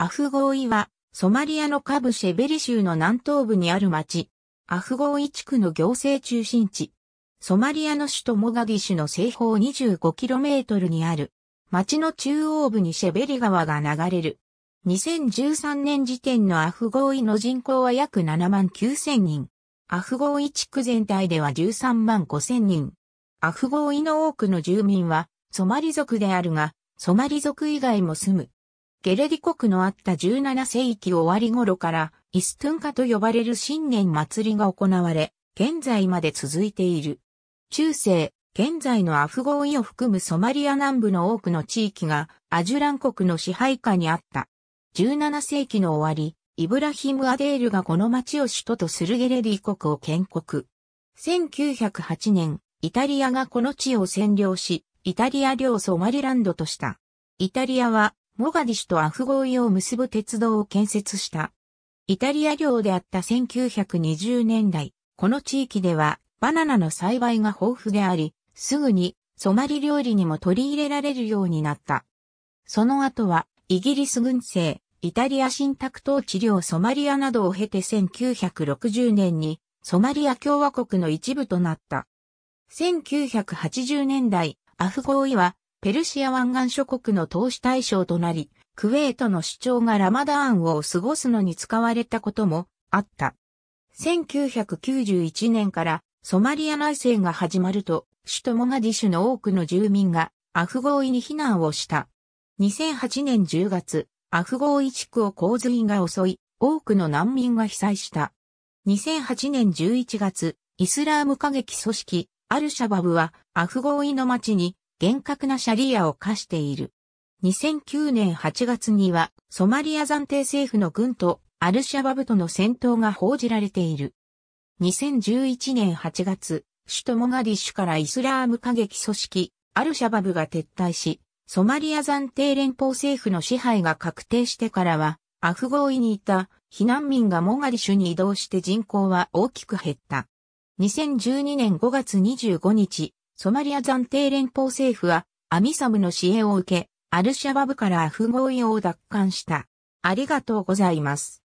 アフゴーイは、ソマリアの下部シェベリ州の南東部にある町、アフゴーイ地区の行政中心地。ソマリアの首都モガディシュの西方 25km にある、町の中央部にシェベリ川が流れる。2013年時点のアフゴーイの人口は約7万9000人。アフゴーイ地区全体では13万5000人。アフゴーイの多くの住民は、ソマリ族であるが、ソマリ族以外も住む。ゲレディ国のあった17世紀終わり頃からイストゥンカと呼ばれる新年祭りが行われ、現在まで続いている。中世、現在のアフゴーイを含むソマリア南部の多くの地域がアジュラン国の支配下にあった。17世紀の終わり、イブラヒム・アデールがこの町を首都とするゲレディ国を建国。1908年、イタリアがこの地を占領し、イタリア領ソマリランドとした。イタリアはモガディシュとアフ合意を結ぶ鉄道を建設した。イタリア領であった1920年代、この地域ではバナナの栽培が豊富であり、すぐにソマリ料理にも取り入れられるようになった。その後はイギリス軍政、イタリア新宅統治領ソマリアなどを経て1960年にソマリア共和国の一部となった。1980年代、アフ合意はペルシア湾岸諸国の投資対象となり、クウェートの主張がラマダーンを過ごすのに使われたこともあった。1991年からソマリア内戦が始まると、首都モガディシュの多くの住民がアフ合意に避難をした。2008年10月、アフ合意地区を洪水が襲い、多くの難民が被災した。2008年11月、イスラーム過激組織、アルシャバブはアフ合意の町に厳格なシャリアを課している。2009年8月にはソマリア暫定政府の軍とアルシャバブとの戦闘が報じられている。2011年8月、首都モガディッシュからイスラーム過激組織アルシャバブが撤退し、ソマリア暫定連邦政府の支配が確定してからは、アフ合意にいた避難民がモガディシュに移動して人口は大きく減った。2012年5月25日、ソマリア暫定連邦政府は、アミサムの支援を受け、アルシャバブからアフ合意を奪還した。ありがとうございます。